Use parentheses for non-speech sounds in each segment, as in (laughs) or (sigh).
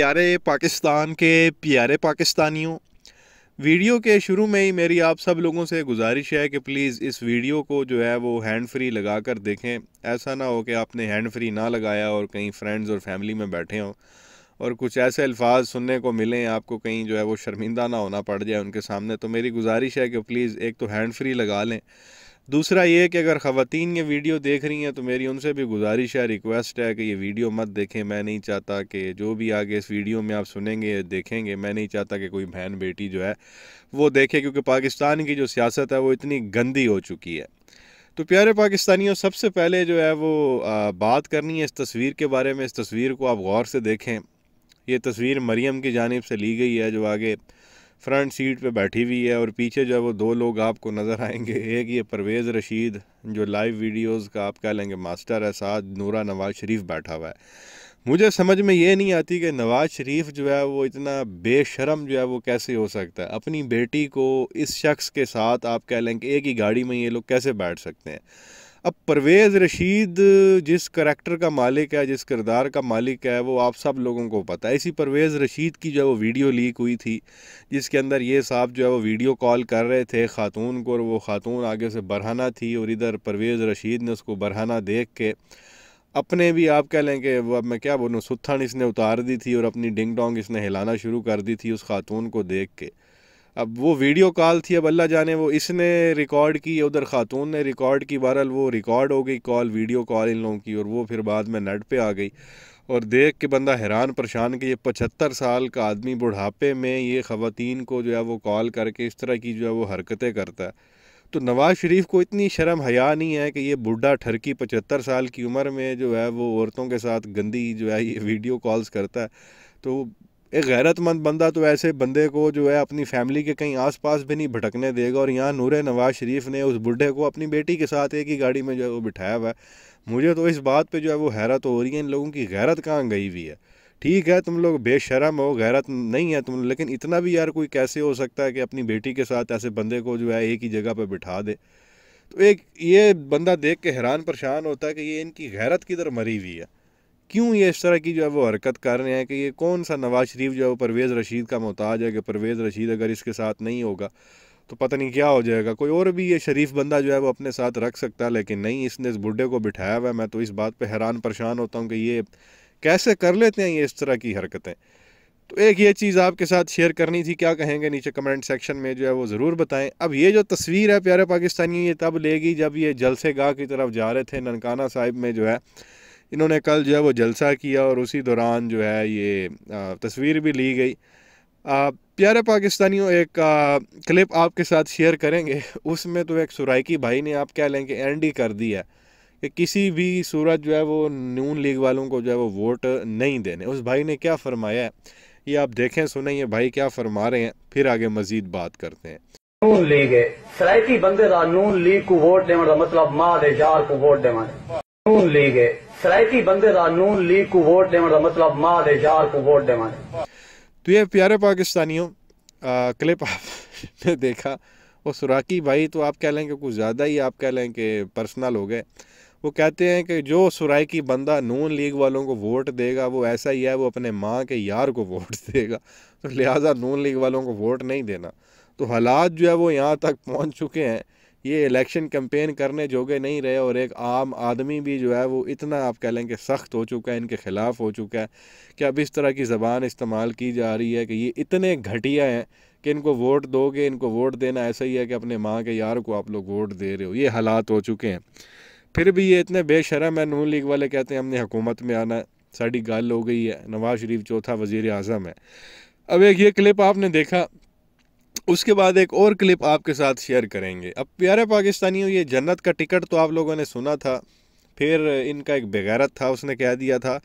प्यारे पाकिस्तान के प्यारे पाकिस्तानियों वीडियो के शुरू में ही मेरी आप सब लोगों से गुजारिश है कि प्लीज़ इस वीडियो को जो है वो हैंड फ्री लगा कर देखें ऐसा ना हो कि आपने हैंड फ्री ना लगाया और कहीं फ्रेंड्स और फैमिली में बैठे हों और कुछ ऐसे अल्फाज सुनने को मिलें आपको कहीं जो है वो शर्मिंदा ना होना पड़ जाए उनके सामने तो मेरी गुजारिश है कि प्लीज़ एक तो हैंड फ्री लगा लें दूसरा ये कि अगर ख़वान ये वीडियो देख रही हैं तो मेरी उनसे भी गुजारिश है रिक्वेस्ट है कि ये वीडियो मत देखें मैं नहीं चाहता कि जो भी आगे इस वीडियो में आप सुनेंगे देखेंगे मैं नहीं चाहता कि कोई बहन बेटी जो है वो देखे क्योंकि पाकिस्तान की जो सियासत है वो इतनी गंदी हो चुकी है तो प्यारे पाकिस्तानियों सबसे पहले जो है वो बात करनी है इस तस्वीर के बारे में इस तस्वीर को आप गौर से देखें ये तस्वीर मरियम की जानब से ली गई है जो आगे फ्रंट सीट पे बैठी हुई है और पीछे जो है वो दो लोग आपको नज़र आएंगे एक ये परवेज़ रशीद जो लाइव वीडियोस का आप कह लेंगे मास्टर है साथ नूरा नवाज़ शरीफ बैठा हुआ है मुझे समझ में ये नहीं आती कि नवाज़ शरीफ जो है वो इतना बेशरम जो है वो कैसे हो सकता है अपनी बेटी को इस शख्स के साथ आप कह लेंगे एक ही गाड़ी में ये लोग कैसे बैठ सकते हैं अब परवेज़ रशीद जिस करैक्टर का मालिक है जिस किरदार का मालिक है वो आप सब लोगों को पता है इसी परवेज़ रशीद की जो है वो वीडियो लीक हुई थी जिसके अंदर ये साहब जो है वो वीडियो कॉल कर रहे थे ख़ातून को और वो ख़ातून आगे से बरहाना थी और इधर परवेज़ रशीद ने उसको बरहाना देख के अपने भी आप कह लें कि वह अब मैं क्या बोलूँ सुत्थन इसने उतार दी थी और अपनी डिंग डोंग इसने हिलाना शुरू कर दी थी उस खातून को देख के अब वो वीडियो कॉल थी अब अल्लाह जाने वो इसने रिकॉर्ड की उधर खातून ने रिकॉर्ड की बहरहाल वो रिकॉर्ड हो गई कॉल वीडियो कॉल इन लोगों की और वो फिर बाद में नेट पे आ गई और देख के बंदा हैरान परेशान कि ये पचहत्तर साल का आदमी बुढ़ापे में ये ख़वान को जो है वो कॉल करके इस तरह की जो है वो हरकतें करता है तो नवाज़ शरीफ को इतनी शर्म हया नहीं है कि ये बुढ़ा ठरकी पचहत्तर साल की उम्र में जो है वो औरतों के साथ गंदी जो है ये वीडियो कॉल्स करता है तो एक गैरतमंद बंदा तो ऐसे बंदे को जो है अपनी फैमिली के कहीं आसपास भी नहीं भटकने देगा और यहाँ नूर नवाज शरीफ ने उस बुढ़े को अपनी बेटी के साथ एक ही गाड़ी में जो है वो बिठाया हुआ है मुझे तो इस बात पे जो है वो हैरत हो रही है इन लोगों की गैरत कहाँ गई हुई है ठीक है तुम लोग बेशरम हो गैरत नहीं है तुम लेकिन इतना भी यार कोई कैसे हो सकता है कि अपनी बेटी के साथ ऐसे बंदे को जो है एक ही जगह पर बिठा दे तो एक ये बंदा देख के हैरान परेशान होता है कि ये इनकी गैरत किधर मरी हुई है क्यों ये इस तरह की जो है वो हरकत कर रहे हैं कि ये कौन सा नवाज़ शरीफ जो है वो परवेज़ रशीद का मोहताज है कि परवेज़ रशीद अगर इसके साथ नहीं होगा तो पता नहीं क्या हो जाएगा कोई और भी ये शरीफ बंदा जो है वो अपने साथ रख सकता है लेकिन नहीं इसने इस बुढ़े को बिठाया हुआ है मैं तो इस बात पे हैरान परेशान होता हूँ कि ये कैसे कर लेते हैं ये इस तरह की हरकतें तो एक ये चीज़ आपके साथ शेयर करनी थी क्या कहेंगे नीचे कमेंट सेक्शन में जो है वो ज़रूर बताएं अब ये जो तस्वीर है प्यारे पाकिस्तानी ये तब लेगी जब ये जलसे गाह की तरफ जा रहे थे ननकाना साहिब में जो है इन्होंने कल जो है वो जलसा किया और उसी दौरान जो है ये तस्वीर भी ली गई प्यारे पाकिस्तानियों एक आ, क्लिप आपके साथ शेयर करेंगे उसमें तो एक सुराइकी भाई ने आप कह लें कि एंड ही कर दिया कि किसी भी सूरत जो है वो नून लीग वालों को जो है वो वोट नहीं देने उस भाई ने क्या फरमाया है ये आप देखें सुने ये भाई क्या फरमा रहे हैं फिर आगे मजीद बात करते हैं नून लीग है सराइकी बंदे का नून लीग को वोट देने का मतलब माँ दे जार को वोट देना नून लीग है बंदे का नून लीग को वोट का मतलब माँ दे जार को वोट तो ये प्यारे पाकिस्तानियों क्लिप आपने (laughs) देखा वो सुराकी भाई तो आप कह लें कि कुछ ज़्यादा ही आप कह लें कि पर्सनल हो गए वो कहते हैं कि जो सुराकी बंदा नून लीग वालों को वोट देगा वो ऐसा ही है वो अपने माँ के यार को वोट (laughs) देगा तो लिहाजा नून लीग वालों को वोट नहीं देना तो हालात जो है वो यहाँ तक पहुँच चुके हैं ये इलेक्शन कैंपेन करने जोगे नहीं रहे और एक आम आदमी भी जो है वो इतना आप कह लें कि सख्त हो चुका है इनके ख़िलाफ़ हो चुका है कि अब इस तरह की ज़बान इस्तेमाल की जा रही है कि ये इतने घटिया हैं कि इनको वोट दोगे इनको वोट देना ऐसा ही है कि अपने माँ के यार को आप लोग वोट दे रहे हो ये हालात हो चुके हैं फिर भी ये इतने बेशरम है नून लीग वाले कहते हैं हमने हुकूमत में आना साड़ी गल हो गई है नवाज़ शरीफ चौथा वज़ी अजम है अब एक ये क्लिप आपने देखा उसके बाद एक और क्लिप आपके साथ शेयर करेंगे अब प्यारे पाकिस्तानियों ये जन्नत का टिकट तो आप लोगों ने सुना था फिर इनका एक बेगैरत था उसने कह दिया था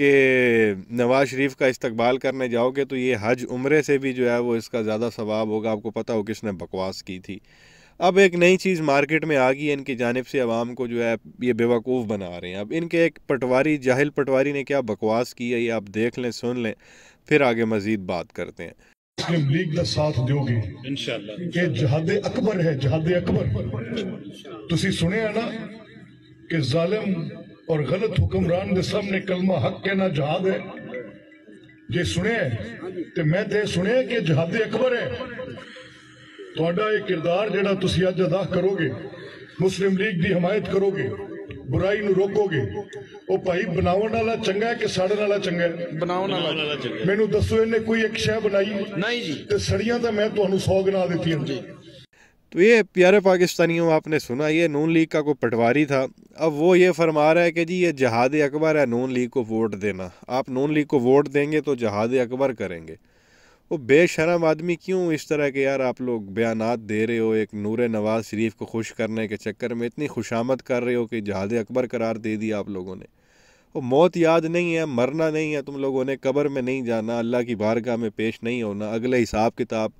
कि नवाज़ शरीफ का इस्तकबाल करने जाओगे तो ये हज उम्र से भी जो है वो इसका ज़्यादा सवाब होगा आपको पता हो किसने बकवास की थी अब एक नई चीज़ मार्केट में आ गई है इनकी जानब से आवाम को जो है ये बेवकूफ़ बना रहे हैं अब इनके एक पटवारी जाहिल पटवारी ने क्या बकवास की है ये आप देख लें सुन लें फिर आगे मज़ीद बात करते हैं मुस्लिम लीग का साथ दोगे ये जहादे अकबर है जहादे अकबर तुम सुने ना कि जालिम और गलत हुक्मरान के सामने कलमा हक कहना जहाद है जे सुने तो मैं तो सुने कि जहादे अकबर है तो किरदार जरा अज अदा करोगे मुस्लिम लीग की हमायत करोगे ਬੁਰਾਈ ਨੂੰ ਰੋਕੋਗੇ ਉਹ ਭਾਈ ਬਣਾਉਣ ਵਾਲਾ ਚੰਗਾ ਹੈ ਕਿ ਸਾੜਨ ਵਾਲਾ ਚੰਗਾ ਹੈ ਬਣਾਉਣ ਵਾਲਾ ਚੰਗਾ ਮੈਨੂੰ ਦੱਸੋ ਇਹਨੇ ਕੋਈ ਇੱਕ ਸ਼ੈ ਬਣਾਈ ਨਹੀਂ ਜੀ ਤੇ ਸੜੀਆਂ ਤਾਂ ਮੈਂ तो ये प्यारे पाकिस्तानियों आपने सुना ये नून लीग का कोई पटवारी था अब वो ये फरमा रहा है कि जी ये जहाद अकबर है नून लीग को वोट देना आप नून लीग को वोट देंगे तो जहाद अकबर करेंगे वो बेशरम आदमी क्यों इस तरह के यार आप लोग बयान दे रहे हो एक नूर नवाज़ शरीफ को खुश करने के चक्कर में इतनी खुशामद कर रहे हो कि जहाज अकबर करार दे दिया आप लोगों ने वो मौत याद नहीं है मरना नहीं है तुम लोगों ने कब्र में नहीं जाना अल्लाह की बारगाह में पेश नहीं होना अगले हिसाब किताब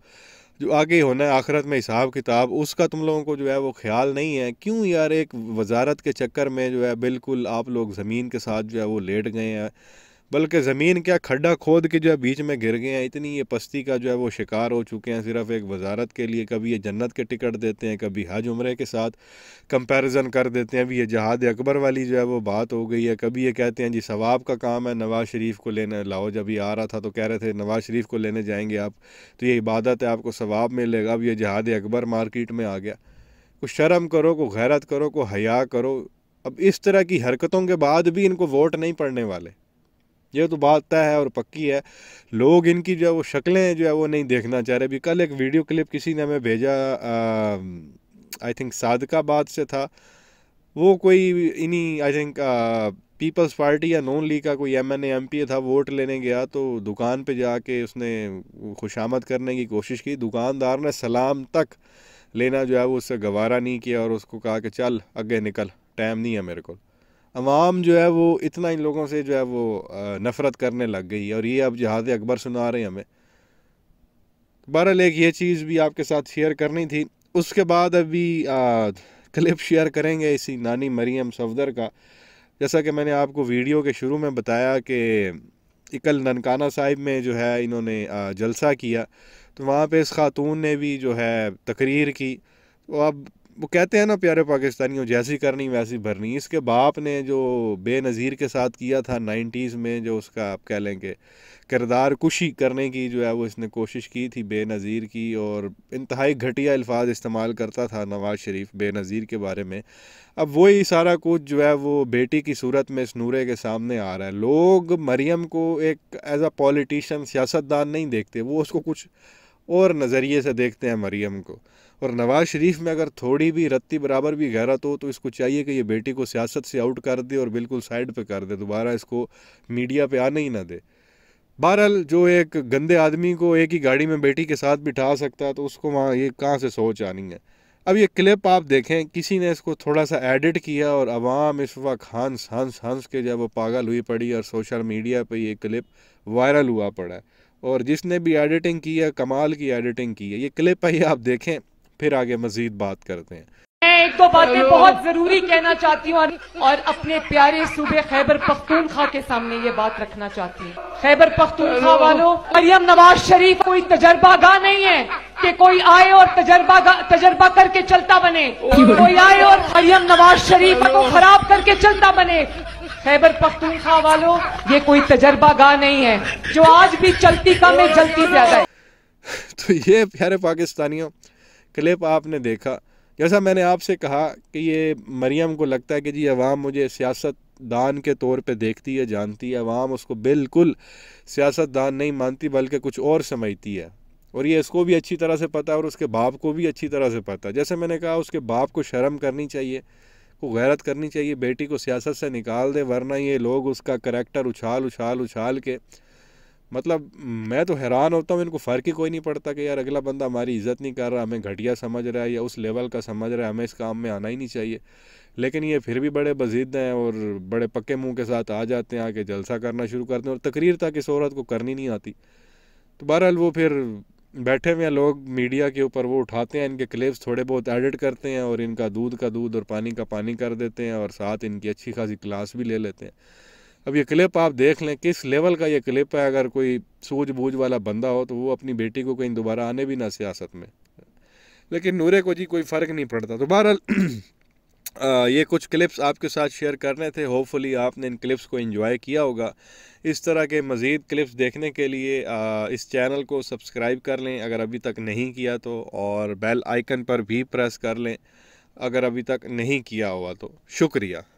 जो आगे होना है आखिरत में हिसाब किताब उसका तुम लोगों को जो है वो ख्याल नहीं है क्यों यार एक वजारत के चक्कर में जो है बिल्कुल आप लोग ज़मीन के साथ जो है वो लेट गए हैं बल्कि ज़मीन क्या खड्डा खोद के जो है बीच में गिर गए हैं इतनी ये पस्ती का जो है वो शिकार हो चुके हैं सिर्फ एक वजारत के लिए कभी ये जन्नत के टिकट देते हैं कभी हज उम्र के साथ कंपैरिजन कर देते हैं अभी ये जहाद अकबर वाली जो है वो बात हो गई है कभी ये कहते हैं जी सवाब का काम है नवाज़ शरीफ को लेने लाओ जब ये आ रहा था तो कह रहे थे नवाज़ शरीफ को लेने जाएंगे आप तो ये इबादत है आपको सवाब मिलेगा अब ये जहाद अकबर मार्केट में आ गया को शर्म करो को गैरत करो को हया करो अब इस तरह की हरकतों के बाद भी इनको वोट नहीं पड़ने वाले ये तो बात तय है और पक्की है लोग इनकी जो है वो शक्लें जो है वो नहीं देखना चाह रहे अभी कल एक वीडियो क्लिप किसी ने हमें भेजा आई थिंक सादकाबाद से था वो कोई इन्हीं आई थिंक पीपल्स पार्टी या नॉन लीग का कोई एम एन एम पी था वोट लेने गया तो दुकान पे जाके उसने खुशामद करने की कोशिश की दुकानदार ने सलाम तक लेना जो है वो उससे गवारा नहीं किया और उसको कहा कि चल आगे निकल टाइम नहीं है मेरे को आवाम जो है वो इतना इन लोगों से जो है वो नफ़रत करने लग गई और ये अब जहाज़ अकबर सुना रहे हैं हमें बहरहाल एक ये चीज़ भी आपके साथ शेयर करनी थी उसके बाद अभी आ, क्लिप शेयर करेंगे इसी नानी मरीम सफदर का जैसा कि मैंने आपको वीडियो के शुरू में बताया कि इकल ननकाना साहिब में जो है इन्होंने जलसा किया तो वहाँ पे इस ख़ातून ने भी जो है तकरीर की तो अब वो कहते हैं ना प्यारे पाकिस्तानियों जैसी करनी वैसी भरनी इसके बाप ने जो बेनज़ीर के साथ किया था नाइन्टीज़ में जो उसका आप कह लें किरदार कुशी करने की जो है वो इसने कोशिश की थी बेनज़ीर की और इंतहाई घटिया अल्फाज इस्तेमाल करता था नवाज़ शरीफ बेनज़ीर के बारे में अब वही सारा कुछ जो है वो बेटी की सूरत में इस नूरे के सामने आ रहा है लोग मरियम को एक एज अ पॉलिटिशन सियासतदान नहीं देखते वो उसको कुछ और नज़रिए से देखते हैं मरीम को और नवाज़ शरीफ में अगर थोड़ी भी रत्ती बराबर भी गहरा तो तो इसको चाहिए कि ये बेटी को सियासत से आउट कर दे और बिल्कुल साइड पे कर दे दोबारा इसको मीडिया पे आने ही ना दे बहरहाल जो एक गंदे आदमी को एक ही गाड़ी में बेटी के साथ बिठा सकता है तो उसको वहाँ ये कहाँ से सोच आनी है अब ये क्लिप आप देखें किसी ने इसको थोड़ा सा एडिट किया और आवाम इस वक्त हंस हंस हंस के जब वो पागल हुई पड़ी और सोशल मीडिया पर ये क्लिप वायरल हुआ पड़ा है और जिसने भी एडिटिंग की है कमाल की एडिटिंग की है ये क्लिप ही आप देखें फिर आगे मजीद बात करते हैं मैं एक दो बातें बहुत जरूरी कहना चाहती हूँ और अपने प्यारे सूबे खैबर खा के सामने ये बात रखना चाहती हूँ खैबर खा वालों मरियम नवाज शरीफ कोई तजर्बागा नहीं है कि कोई आए और तजर्बा तजर्बा करके चलता बने कोई आए और मरियम नवाज शरीफ को खराब करके चलता बने खैबर पख्तूनखा वालों ये कोई तजर्बा गा नहीं है जो आज भी चलती कम है चलती ज्यादा है तो ये प्यारे पाकिस्तानियों क्लिप आपने देखा जैसा मैंने आपसे कहा कि ये मरियम को लगता है कि जी अवाम मुझे सियासतदान के तौर पे देखती है जानती है अवाम उसको बिल्कुल सियासतदान नहीं मानती बल्कि कुछ और समझती है और ये इसको भी अच्छी तरह से पता है और उसके बाप को भी अच्छी तरह से पता है जैसे मैंने कहा उसके बाप को शर्म करनी चाहिए को गैरत करनी चाहिए बेटी को सियासत से निकाल दे वरना ये लोग उसका करेक्टर उछाल उछाल उछाल के मतलब मैं तो हैरान होता हूँ इनको फ़र्क ही कोई नहीं पड़ता कि यार अगला बंदा हमारी इज़्ज़त नहीं कर रहा हमें घटिया समझ रहा है या उस लेवल का समझ रहा है हमें इस काम में आना ही नहीं चाहिए लेकिन ये फिर भी बड़े बजिद हैं और बड़े पक्के मुंह के साथ आ जाते हैं आके जलसा करना शुरू करते हैं और तकरीर तक इस औरत को करनी नहीं आती तो बहरहाल वो फिर बैठे हुए लोग मीडिया के ऊपर वो उठाते हैं इनके क्लिप्स थोड़े बहुत एडिट करते हैं और इनका दूध का दूध और पानी का पानी कर देते हैं और साथ इनकी अच्छी खासी क्लास भी ले लेते हैं अब ये क्लिप आप देख लें किस लेवल का ये क्लिप है अगर कोई सूझबूझ वाला बंदा हो तो वो अपनी बेटी को कहीं दोबारा आने भी ना सियासत में लेकिन नूरे को जी कोई फ़र्क नहीं पड़ता तो बहरहाल ये कुछ क्लिप्स आपके साथ शेयर करने थे होपफुली आपने इन क्लिप्स को इन्जॉय किया होगा इस तरह के मज़ीद क्लिप्स देखने के लिए आ, इस चैनल को सब्सक्राइब कर लें अगर अभी तक नहीं किया तो और बेल आइकन पर भी प्रेस कर लें अगर अभी तक नहीं किया हुआ तो शुक्रिया